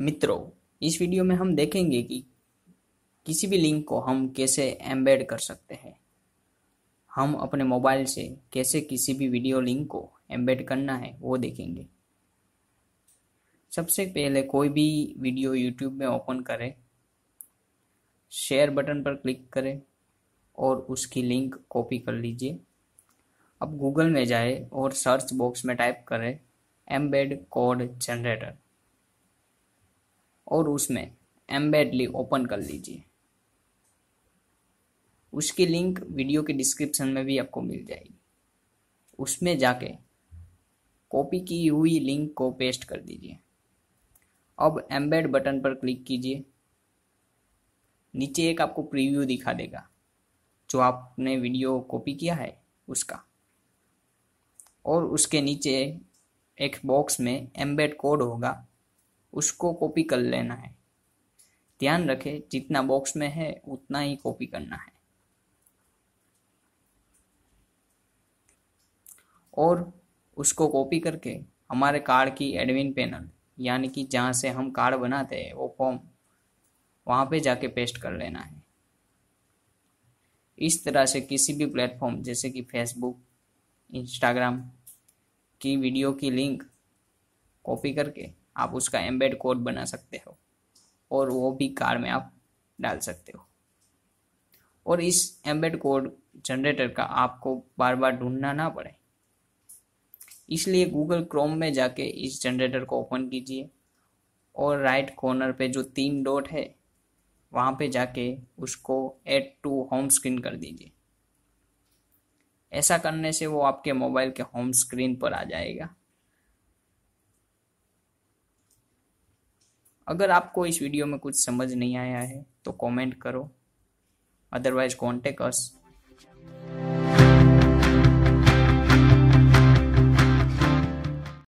मित्रों इस वीडियो में हम देखेंगे कि किसी भी लिंक को हम कैसे एम्बेड कर सकते हैं हम अपने मोबाइल से कैसे किसी भी वीडियो लिंक को एम्बेड करना है वो देखेंगे सबसे पहले कोई भी वीडियो यूट्यूब में ओपन करें शेयर बटन पर क्लिक करें और उसकी लिंक कॉपी कर लीजिए अब गूगल में जाए और सर्च बॉक्स में टाइप करें एम्बेड कोड जनरेटर और उसमें एम्बेड लिंक ओपन कर लीजिए उसकी लिंक वीडियो के डिस्क्रिप्शन में भी आपको मिल जाएगी उसमें जाके कॉपी की हुई लिंक को पेस्ट कर दीजिए अब एम्बेड बटन पर क्लिक कीजिए नीचे एक आपको प्रीव्यू दिखा देगा जो आपने वीडियो कॉपी किया है उसका और उसके नीचे एक बॉक्स में एम्बेड कोड होगा उसको कॉपी कर लेना है ध्यान रखें जितना बॉक्स में है उतना ही कॉपी करना है और उसको कॉपी करके हमारे कार्ड की एडमिन पैनल यानी कि जहाँ से हम कार्ड बनाते हैं वो फॉर्म वहाँ पे जाके पेस्ट कर लेना है इस तरह से किसी भी प्लेटफॉर्म जैसे कि फेसबुक इंस्टाग्राम की वीडियो की लिंक कॉपी करके आप उसका एम्बेड कोड बना सकते हो और वो भी कार में आप डाल सकते हो और इस एम्बेड कोड जनरेटर का आपको बार बार ढूंढना ना पड़े इसलिए गूगल क्रोम में जाके इस जनरेटर को ओपन कीजिए और राइट कॉर्नर पे जो तीन डॉट है वहाँ पे जाके उसको एड टू होम स्क्रीन कर दीजिए ऐसा करने से वो आपके मोबाइल के होम स्क्रीन पर आ जाएगा अगर आपको इस वीडियो में कुछ समझ नहीं आया है तो कमेंट करो अदरवाइज कॉन्टेक्ट अस